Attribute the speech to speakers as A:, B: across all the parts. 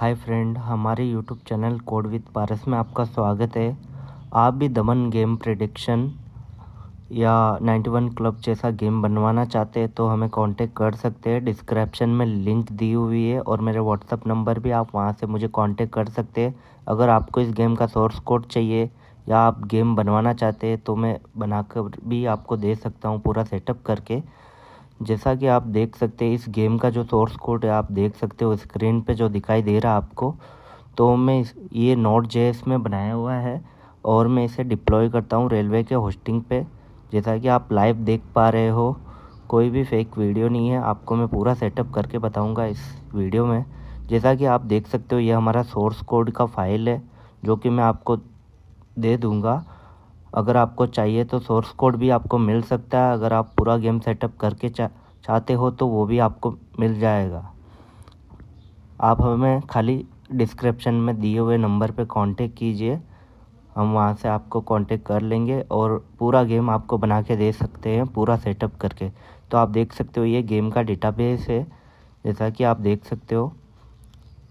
A: हाय friend हमारे YouTube channel code with Paras में आपका स्वागत है आप भी दमन गेम प्रडिक्शन या 91 क्लब जैसा गेम बनवाना चाहते हैं तो हमें कांटेक्ट कर सकते हैं डिस्क्रिप्शन में लिंक दी हुई है और मेरे व्हाट्सअप नंबर भी आप वहां से मुझे कांटेक्ट कर सकते हैं अगर आपको इस गेम का सोर्स कोड चाहिए या आप गेम बनवाना चाहते हैं तो मैं बनाकर भी आपको दे सकता हूँ पूरा सेटअप करके जैसा कि आप देख सकते हैं इस गेम का जो सोर्स कोड है आप देख सकते हो स्क्रीन पे जो दिखाई दे रहा है आपको तो मैं ये नोट जे में बनाया हुआ है और मैं इसे डिप्लॉय करता हूँ रेलवे के होस्टिंग पे जैसा कि आप लाइव देख पा रहे हो कोई भी फेक वीडियो नहीं है आपको मैं पूरा सेटअप करके बताऊँगा इस वीडियो में जैसा कि आप देख सकते हो ये हमारा सोर्स कोड का फाइल है जो कि मैं आपको दे दूँगा अगर आपको चाहिए तो सोर्स कोड भी आपको मिल सकता है अगर आप पूरा गेम सेटअप करके चा, चाहते हो तो वो भी आपको मिल जाएगा आप हमें खाली डिस्क्रिप्शन में दिए हुए नंबर पे कांटेक्ट कीजिए हम वहाँ से आपको कांटेक्ट कर लेंगे और पूरा गेम आपको बना के दे सकते हैं पूरा सेटअप करके तो आप देख सकते हो ये गेम का डेटा है जैसा कि आप देख सकते हो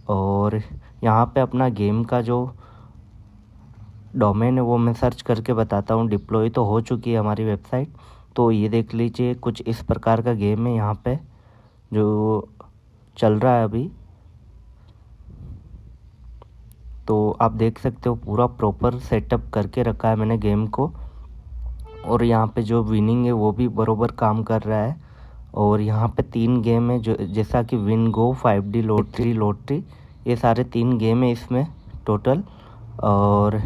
A: और यहाँ पे अपना गेम का जो डोमेन है वो मैं सर्च करके बताता हूँ डिप्लॉय तो हो चुकी है हमारी वेबसाइट तो ये देख लीजिए कुछ इस प्रकार का गेम है यहाँ पे जो चल रहा है अभी तो आप देख सकते हो पूरा प्रॉपर सेटअप करके रखा है मैंने गेम को और यहाँ पे जो विनिंग है वो भी बरोबर काम कर रहा है और यहाँ पे तीन गेम है जो जैसा कि win go five D lottery lottery ये सारे तीन गेम है इसमें टोटल और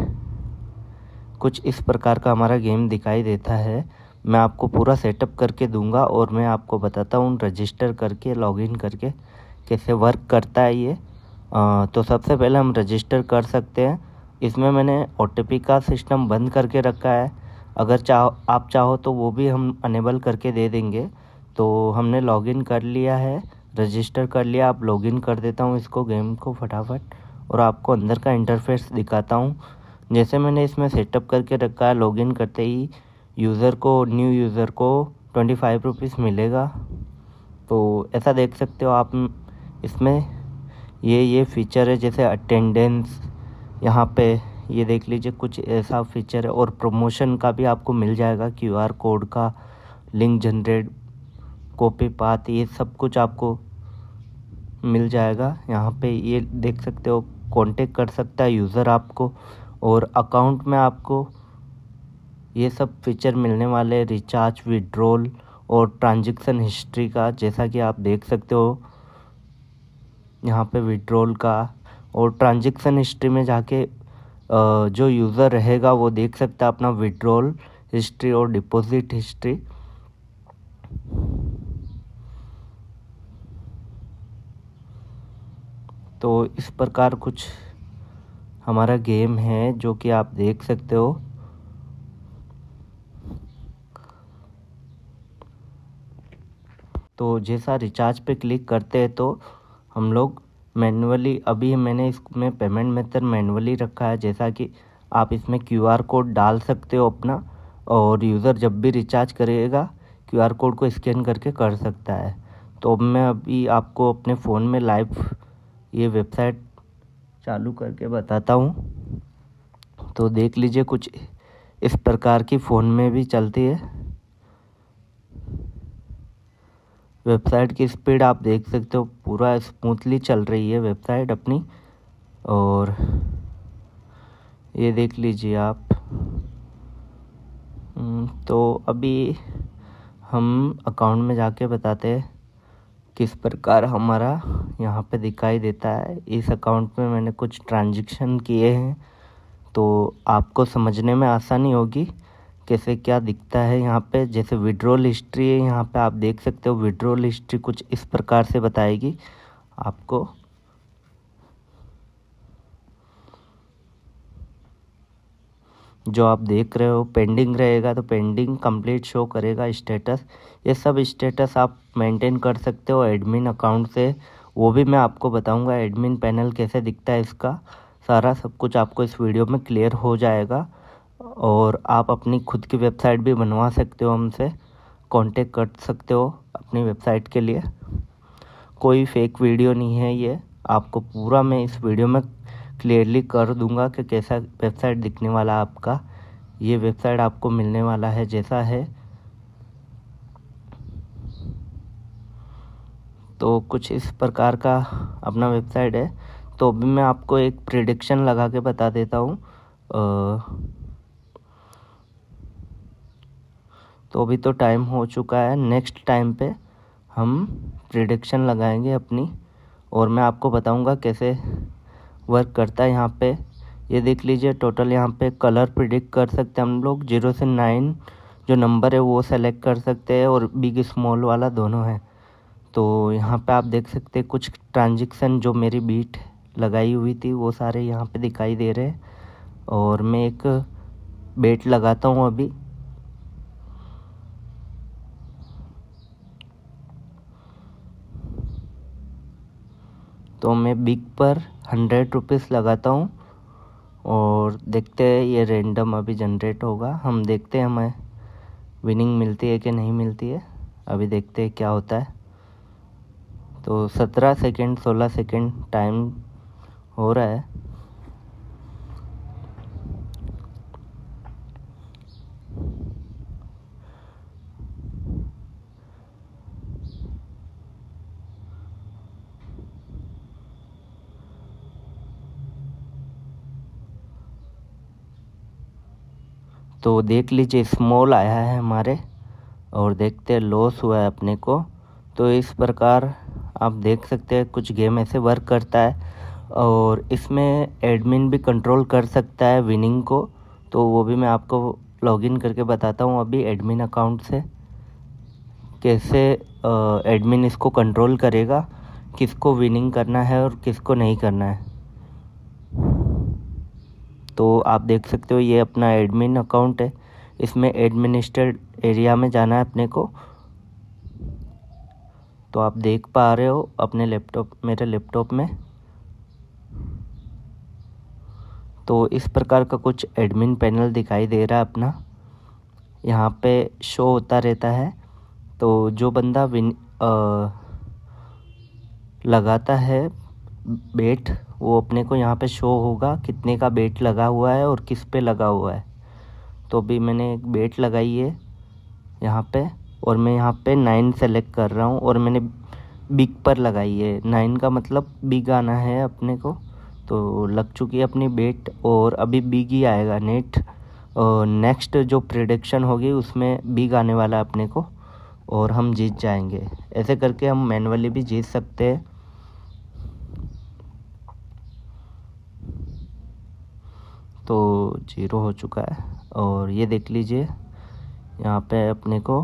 A: कुछ इस प्रकार का हमारा गेम दिखाई देता है मैं आपको पूरा सेटअप करके दूंगा और मैं आपको बताता हूँ रजिस्टर करके लॉगिन करके कैसे वर्क करता है ये आ, तो सबसे पहले हम रजिस्टर कर सकते हैं इसमें मैंने ओ का सिस्टम बंद करके रखा है अगर चाहो आप चाहो तो वो भी हम अनेबल करके दे देंगे तो हमने लॉगिन कर लिया है रजिस्टर कर लिया आप लॉगिन कर देता हूँ इसको गेम को फटाफट और आपको अंदर का इंटरफेस दिखाता हूँ जैसे मैंने इसमें सेटअप करके रखा है लॉगिन करते ही यूज़र को न्यू यूज़र को ट्वेंटी फाइव रुपीज़ मिलेगा तो ऐसा देख सकते हो आप इसमें ये ये फीचर है जैसे अटेंडेंस यहाँ पे ये देख लीजिए कुछ ऐसा फीचर है और प्रमोशन का भी आपको मिल जाएगा क्यूआर कोड का लिंक जनरेट कॉपी पात ये सब कुछ आपको मिल जाएगा यहाँ पे ये देख सकते हो कांटेक्ट कर सकता है यूज़र आपको और अकाउंट में आपको ये सब फीचर मिलने वाले रिचार्ज विड्रोल और ट्रांजैक्शन हिस्ट्री का जैसा कि आप देख सकते हो यहाँ पे विड्रॉल का और ट्रांजैक्शन हिस्ट्री में जाके जो यूज़र रहेगा वो देख सकता है अपना विड्रोल हिस्ट्री और डिपॉजिट हिस्ट्री तो इस प्रकार कुछ हमारा गेम है जो कि आप देख सकते हो तो जैसा रिचार्ज पे क्लिक करते हैं तो हम लोग मैनुअली अभी मैंने इसमें पेमेंट मेथड मैनुअली रखा है जैसा कि आप इसमें क्यूआर कोड डाल सकते हो अपना और यूज़र जब भी रिचार्ज करेगा क्यूआर कोड को स्कैन करके कर सकता है तो मैं अभी आपको अपने फ़ोन में लाइव ये वेबसाइट चालू करके बताता हूँ तो देख लीजिए कुछ इस प्रकार की फ़ोन में भी चलती है वेबसाइट की स्पीड आप देख सकते हो पूरा स्मूथली चल रही है वेबसाइट अपनी और ये देख लीजिए आप हम्म, तो अभी हम अकाउंट में जाके बताते हैं किस प्रकार हमारा यहाँ पे दिखाई देता है इस अकाउंट में मैंने कुछ ट्रांजेक्शन किए हैं तो आपको समझने में आसानी होगी कैसे क्या दिखता है यहाँ पे जैसे विड्रोल हिस्ट्री है यहाँ पे आप देख सकते हो विड्रोल हिस्ट्री कुछ इस प्रकार से बताएगी आपको जो आप देख रहे हो पेंडिंग रहेगा तो पेंडिंग कंप्लीट शो करेगा स्टेटस ये सब स्टेटस आप मेंटेन कर सकते हो एडमिन अकाउंट से वो भी मैं आपको बताऊंगा एडमिन पैनल कैसे दिखता है इसका सारा सब कुछ आपको इस वीडियो में क्लियर हो जाएगा और आप अपनी खुद की वेबसाइट भी बनवा सकते हो हमसे कॉन्टेक्ट कर सकते हो अपनी वेबसाइट के लिए कोई फेक वीडियो नहीं है ये आपको पूरा मैं इस वीडियो में क्लियरली कर दूंगा कि कैसा वेबसाइट दिखने वाला आपका ये वेबसाइट आपको मिलने वाला है जैसा है तो कुछ इस प्रकार का अपना वेबसाइट है तो अभी मैं आपको एक प्रिडिक्शन लगा के बता देता हूँ तो अभी तो टाइम हो चुका है नेक्स्ट टाइम पे हम प्रिडिक्शन लगाएंगे अपनी और मैं आपको बताऊंगा कैसे वर्क करता है यहाँ पे ये देख लीजिए टोटल यहाँ पे कलर प्रिडिक्ट कर सकते हैं हम लोग जीरो से नाइन जो नंबर है वो सेलेक्ट कर सकते हैं और बिग स्मॉल वाला दोनों है तो यहाँ पे आप देख सकते हैं कुछ ट्रांजेक्शन जो मेरी बीट लगाई हुई थी वो सारे यहाँ पे दिखाई दे रहे हैं और मैं एक बेट लगाता हूँ अभी तो मैं बिग पर हंड्रेड रुपीज़ लगाता हूँ और देखते हैं ये रेंडम अभी जनरेट होगा हम देखते हैं हमें विनिंग मिलती है कि नहीं मिलती है अभी देखते हैं क्या होता है तो सत्रह सेकेंड सोलह सेकेंड टाइम हो रहा है तो देख लीजिए स्मॉल आया है हमारे और देखते हैं लॉस हुआ है अपने को तो इस प्रकार आप देख सकते हैं कुछ गेम ऐसे वर्क करता है और इसमें एडमिन भी कंट्रोल कर सकता है विनिंग को तो वो भी मैं आपको लॉगिन करके बताता हूँ अभी एडमिन अकाउंट से कैसे एडमिन इसको कंट्रोल करेगा किसको विनिंग करना है और किसको नहीं करना है तो आप देख सकते हो ये अपना एडमिन अकाउंट है इसमें एडमिनिस्ट्रेट एरिया में जाना है अपने को तो आप देख पा रहे हो अपने लैपटॉप मेरे लैपटॉप में तो इस प्रकार का कुछ एडमिन पैनल दिखाई दे रहा है अपना यहाँ पे शो होता रहता है तो जो बंदा विन आ, लगाता है बेट वो अपने को यहाँ पे शो होगा कितने का बेट लगा हुआ है और किस पे लगा हुआ है तो अभी मैंने एक बेट लगाई है यहाँ पे और मैं यहाँ पे नाइन सेलेक्ट कर रहा हूँ और मैंने बिग पर लगाई है नाइन का मतलब बिग आना है अपने को तो लग चुकी है अपनी बेट और अभी बिग ही आएगा नेट और नेक्स्ट जो प्रिडिक्शन होगी उसमें बिग आने वाला है अपने को और हम जीत जाएंगे ऐसे करके हम मैनुअली भी जीत सकते हैं तो जीरो हो चुका है और ये देख लीजिए यहाँ पे अपने को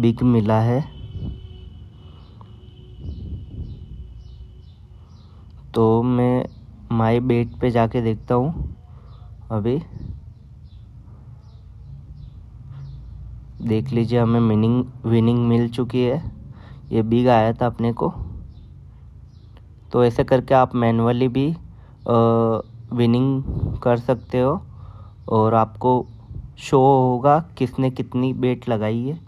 A: बिग मिला है तो मैं माई बेट पे जाके देखता हूँ अभी देख लीजिए हमें मिनिंग विनिंग मिल चुकी है ये बिग आया था अपने को तो ऐसे करके आप मैनुअली भी विनिंग कर सकते हो और आपको शो होगा किसने कितनी बेट लगाई है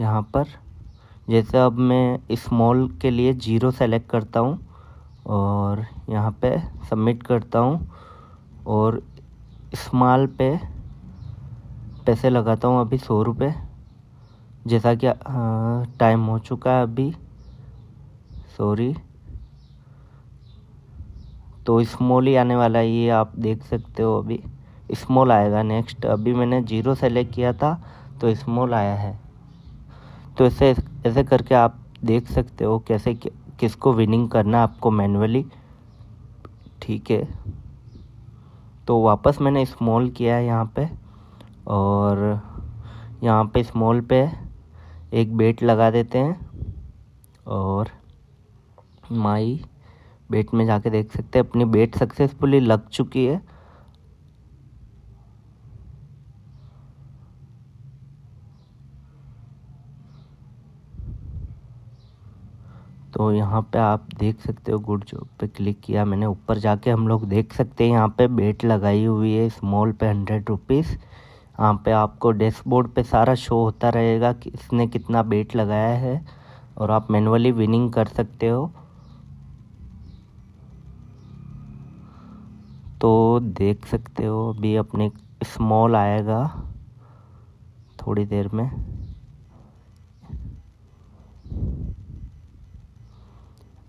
A: यहाँ पर जैसे अब मैं इस्मॉल के लिए ज़ीरो सेलेक्ट करता हूँ और यहाँ पे सबमिट करता हूँ और इस्माल पे पैसे लगाता हूँ अभी सौ रुपये जैसा कि टाइम हो चुका है अभी सॉरी तो स्मॉल ही आने वाला है ये आप देख सकते हो अभी स्मॉल आएगा नेक्स्ट अभी मैंने जीरो सेलेक्ट किया था तो स्मॉल आया है तो ऐसे ऐसे करके आप देख सकते हो कैसे कि, किसको विनिंग करना आपको मैनुअली ठीक है तो वापस मैंने स्मॉल किया है यहाँ पे और यहाँ पे स्मॉल पे एक बेट लगा देते हैं और माई बेट में जाके देख सकते हैं अपनी बेट सक्सेसफुली लग चुकी है तो यहाँ पे आप देख सकते हो गुड जॉब पे क्लिक किया मैंने ऊपर जाके हम लोग देख सकते हैं यहाँ पे बेट लगाई हुई है स्मॉल पे हंड्रेड रुपीज़ यहाँ पे आपको डैशबोर्ड पे सारा शो होता रहेगा कि इसने कितना बेट लगाया है और आप मैनुअली विनिंग कर सकते हो तो देख सकते हो अभी अपने स्मॉल आएगा थोड़ी देर में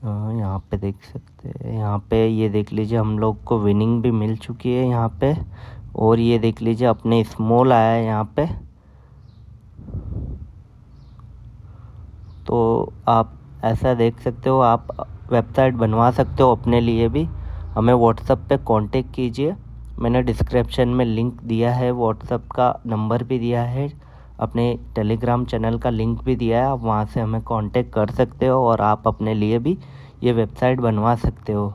A: हाँ, यहाँ पे देख सकते हैं यहाँ पे ये देख लीजिए हम लोग को विनिंग भी मिल चुकी है यहाँ पे और ये देख लीजिए अपने स्मॉल आया है यहाँ पे तो आप ऐसा देख सकते हो आप वेबसाइट बनवा सकते हो अपने लिए भी हमें व्हाट्सअप पे कांटेक्ट कीजिए मैंने डिस्क्रिप्शन में लिंक दिया है व्हाट्सअप का नंबर भी दिया है अपने टेलीग्राम चैनल का लिंक भी दिया है आप वहाँ से हमें कांटेक्ट कर सकते हो और आप अपने लिए भी ये वेबसाइट बनवा सकते हो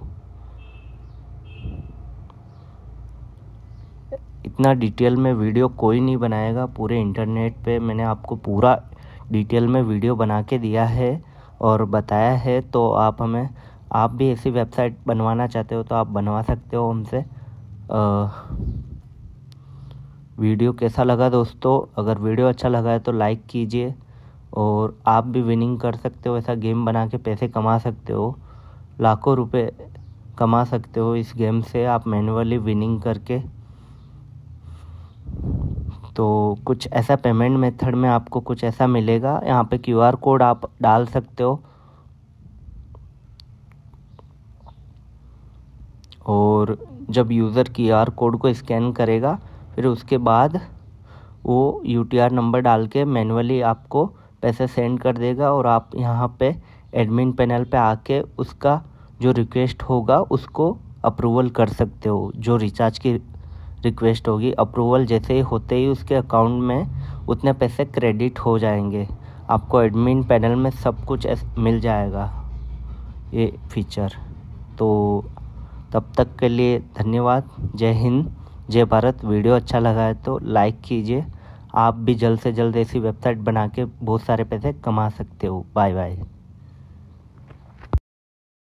A: इतना डिटेल में वीडियो कोई नहीं बनाएगा पूरे इंटरनेट पे मैंने आपको पूरा डिटेल में वीडियो बना के दिया है और बताया है तो आप हमें आप भी ऐसी वेबसाइट बनवाना चाहते हो तो आप बनवा सकते हो उनसे वीडियो कैसा लगा दोस्तों अगर वीडियो अच्छा लगा है तो लाइक कीजिए और आप भी विनिंग कर सकते हो ऐसा गेम बना के पैसे कमा सकते हो लाखों रुपए कमा सकते हो इस गेम से आप मैनुअली विनिंग करके तो कुछ ऐसा पेमेंट मेथड में आपको कुछ ऐसा मिलेगा यहाँ पे क्यूआर कोड आप डाल सकते हो और जब यूज़र की आर कोड को स्कैन करेगा फिर उसके बाद वो यू टी आर नंबर डाल के मैनुअली आपको पैसे सेंड कर देगा और आप यहाँ पे एडमिन पैनल पे आके उसका जो रिक्वेस्ट होगा उसको अप्रूवल कर सकते हो जो रिचार्ज की रिक्वेस्ट होगी अप्रूवल जैसे ही होते ही उसके अकाउंट में उतने पैसे क्रेडिट हो जाएंगे आपको एडमिन पैनल में सब कुछ मिल जाएगा ये फीचर तो तब तक के लिए धन्यवाद जय हिंद जय भारत वीडियो अच्छा लगा है तो लाइक कीजिए आप भी जल्द से जल्द ऐसी वेबसाइट बना के बहुत सारे पैसे कमा सकते हो बाय बाय